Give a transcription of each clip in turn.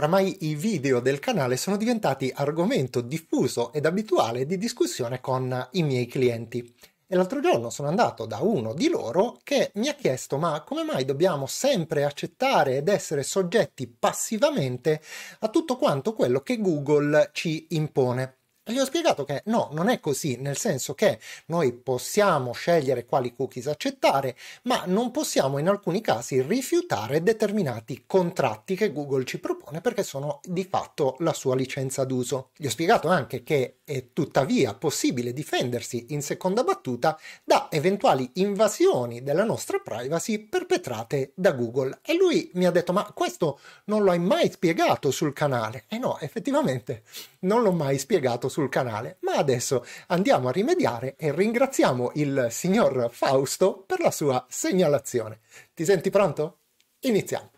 Oramai i video del canale sono diventati argomento diffuso ed abituale di discussione con i miei clienti. E l'altro giorno sono andato da uno di loro che mi ha chiesto ma come mai dobbiamo sempre accettare ed essere soggetti passivamente a tutto quanto quello che Google ci impone. E gli ho spiegato che no, non è così, nel senso che noi possiamo scegliere quali cookies accettare, ma non possiamo in alcuni casi rifiutare determinati contratti che Google ci propone perché sono di fatto la sua licenza d'uso. Gli ho spiegato anche che è tuttavia possibile difendersi in seconda battuta da eventuali invasioni della nostra privacy perpetrate da Google. E lui mi ha detto: Ma questo non lo hai mai spiegato sul canale? E no, effettivamente non l'ho mai spiegato sul canale sul canale. Ma adesso andiamo a rimediare e ringraziamo il signor Fausto per la sua segnalazione. Ti senti pronto? Iniziamo.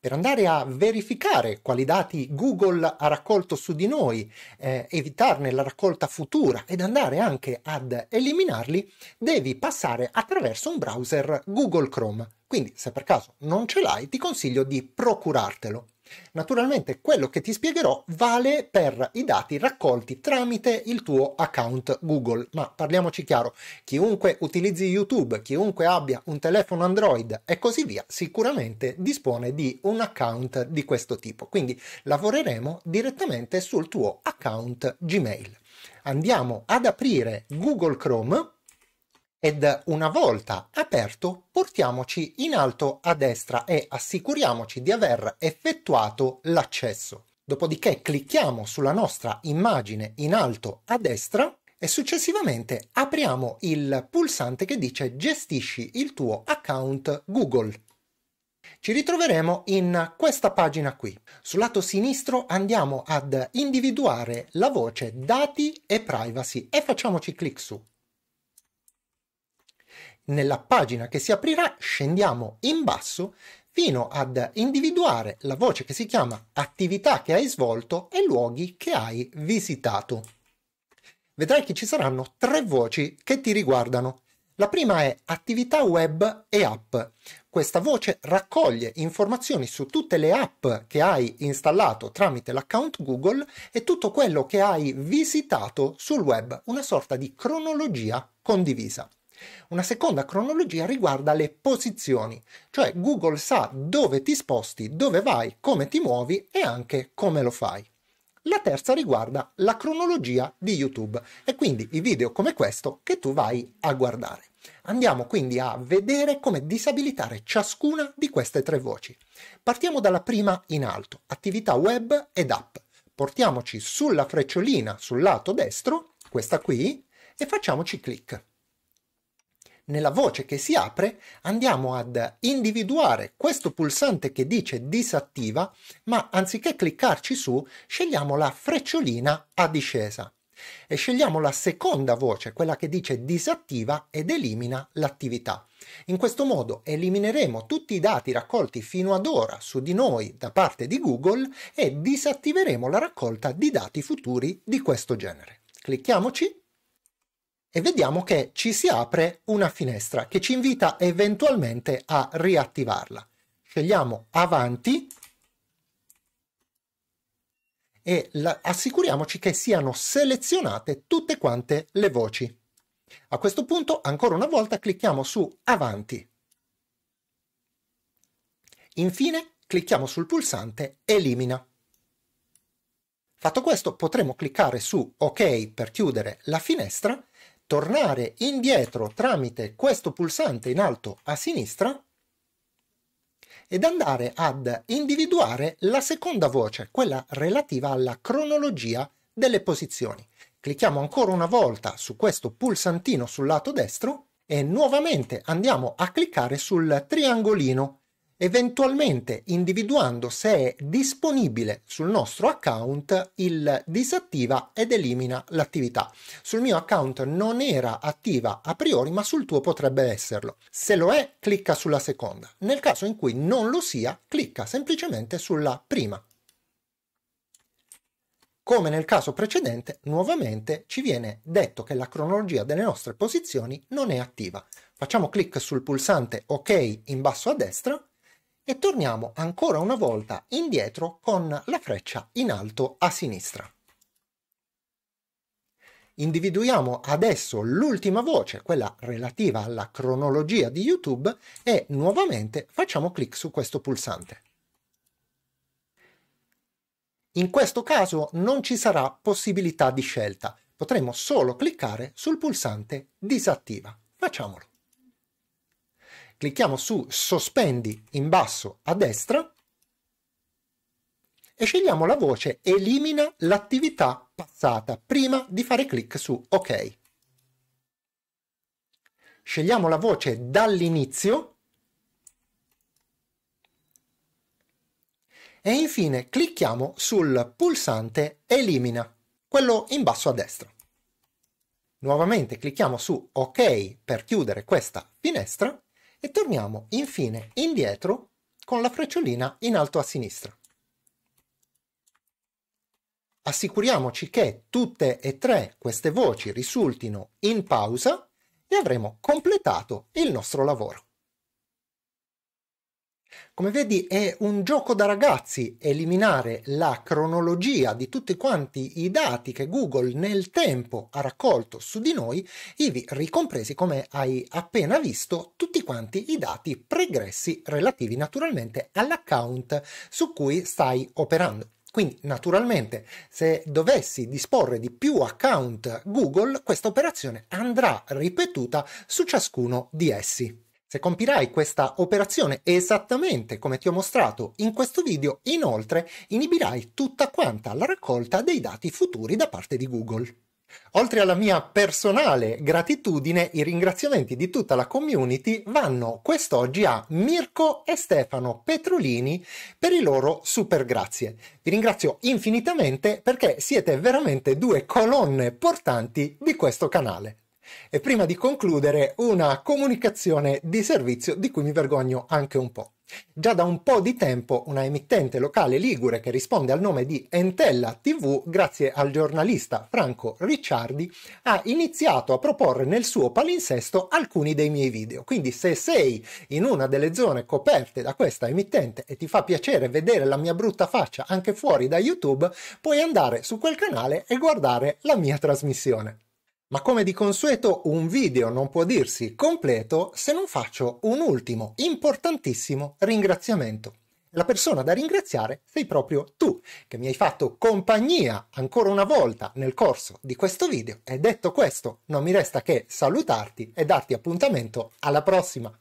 Per andare a verificare quali dati Google ha raccolto su di noi, eh, evitarne la raccolta futura ed andare anche ad eliminarli, devi passare attraverso un browser Google Chrome. Quindi se per caso non ce l'hai, ti consiglio di procurartelo. Naturalmente quello che ti spiegherò vale per i dati raccolti tramite il tuo account Google, ma parliamoci chiaro, chiunque utilizzi YouTube, chiunque abbia un telefono Android e così via, sicuramente dispone di un account di questo tipo, quindi lavoreremo direttamente sul tuo account Gmail. Andiamo ad aprire Google Chrome ed una volta aperto portiamoci in alto a destra e assicuriamoci di aver effettuato l'accesso. Dopodiché clicchiamo sulla nostra immagine in alto a destra e successivamente apriamo il pulsante che dice gestisci il tuo account Google. Ci ritroveremo in questa pagina qui. Sul lato sinistro andiamo ad individuare la voce dati e privacy e facciamoci clic su nella pagina che si aprirà scendiamo in basso fino ad individuare la voce che si chiama attività che hai svolto e luoghi che hai visitato. Vedrai che ci saranno tre voci che ti riguardano. La prima è attività web e app. Questa voce raccoglie informazioni su tutte le app che hai installato tramite l'account Google e tutto quello che hai visitato sul web, una sorta di cronologia condivisa. Una seconda cronologia riguarda le posizioni, cioè Google sa dove ti sposti, dove vai, come ti muovi e anche come lo fai. La terza riguarda la cronologia di YouTube e quindi i video come questo che tu vai a guardare. Andiamo quindi a vedere come disabilitare ciascuna di queste tre voci. Partiamo dalla prima in alto, attività web ed app. Portiamoci sulla frecciolina sul lato destro, questa qui, e facciamoci clic nella voce che si apre andiamo ad individuare questo pulsante che dice disattiva, ma anziché cliccarci su scegliamo la frecciolina a discesa e scegliamo la seconda voce, quella che dice disattiva ed elimina l'attività. In questo modo elimineremo tutti i dati raccolti fino ad ora su di noi da parte di Google e disattiveremo la raccolta di dati futuri di questo genere. Clicchiamoci e vediamo che ci si apre una finestra che ci invita eventualmente a riattivarla. Scegliamo avanti e la, assicuriamoci che siano selezionate tutte quante le voci. A questo punto ancora una volta clicchiamo su Avanti. Infine clicchiamo sul pulsante Elimina. Fatto questo potremo cliccare su Ok per chiudere la finestra tornare indietro tramite questo pulsante in alto a sinistra ed andare ad individuare la seconda voce, quella relativa alla cronologia delle posizioni. Clicchiamo ancora una volta su questo pulsantino sul lato destro e nuovamente andiamo a cliccare sul triangolino eventualmente individuando se è disponibile sul nostro account il disattiva ed elimina l'attività. Sul mio account non era attiva a priori, ma sul tuo potrebbe esserlo. Se lo è, clicca sulla seconda. Nel caso in cui non lo sia, clicca semplicemente sulla prima. Come nel caso precedente, nuovamente ci viene detto che la cronologia delle nostre posizioni non è attiva. Facciamo clic sul pulsante OK in basso a destra e torniamo ancora una volta indietro con la freccia in alto a sinistra. Individuiamo adesso l'ultima voce, quella relativa alla cronologia di YouTube, e nuovamente facciamo clic su questo pulsante. In questo caso non ci sarà possibilità di scelta, potremo solo cliccare sul pulsante disattiva. Facciamolo clicchiamo su sospendi in basso a destra e scegliamo la voce elimina l'attività passata prima di fare clic su ok. Scegliamo la voce dall'inizio e infine clicchiamo sul pulsante elimina, quello in basso a destra. Nuovamente clicchiamo su ok per chiudere questa finestra e torniamo infine indietro con la frecciolina in alto a sinistra. Assicuriamoci che tutte e tre queste voci risultino in pausa e avremo completato il nostro lavoro. Come vedi è un gioco da ragazzi eliminare la cronologia di tutti quanti i dati che Google nel tempo ha raccolto su di noi, ivi ricompresi, come hai appena visto, tutti quanti i dati pregressi relativi naturalmente all'account su cui stai operando. Quindi naturalmente se dovessi disporre di più account Google, questa operazione andrà ripetuta su ciascuno di essi. Se compirai questa operazione esattamente come ti ho mostrato in questo video, inoltre inibirai tutta quanta la raccolta dei dati futuri da parte di Google. Oltre alla mia personale gratitudine, i ringraziamenti di tutta la community vanno quest'oggi a Mirko e Stefano Petrolini per i loro super grazie. Vi ringrazio infinitamente perché siete veramente due colonne portanti di questo canale. E prima di concludere, una comunicazione di servizio di cui mi vergogno anche un po'. Già da un po' di tempo una emittente locale ligure che risponde al nome di Entella TV, grazie al giornalista Franco Ricciardi, ha iniziato a proporre nel suo palinsesto alcuni dei miei video. Quindi se sei in una delle zone coperte da questa emittente e ti fa piacere vedere la mia brutta faccia anche fuori da YouTube, puoi andare su quel canale e guardare la mia trasmissione. Ma come di consueto un video non può dirsi completo se non faccio un ultimo importantissimo ringraziamento. La persona da ringraziare sei proprio tu, che mi hai fatto compagnia ancora una volta nel corso di questo video e detto questo non mi resta che salutarti e darti appuntamento alla prossima.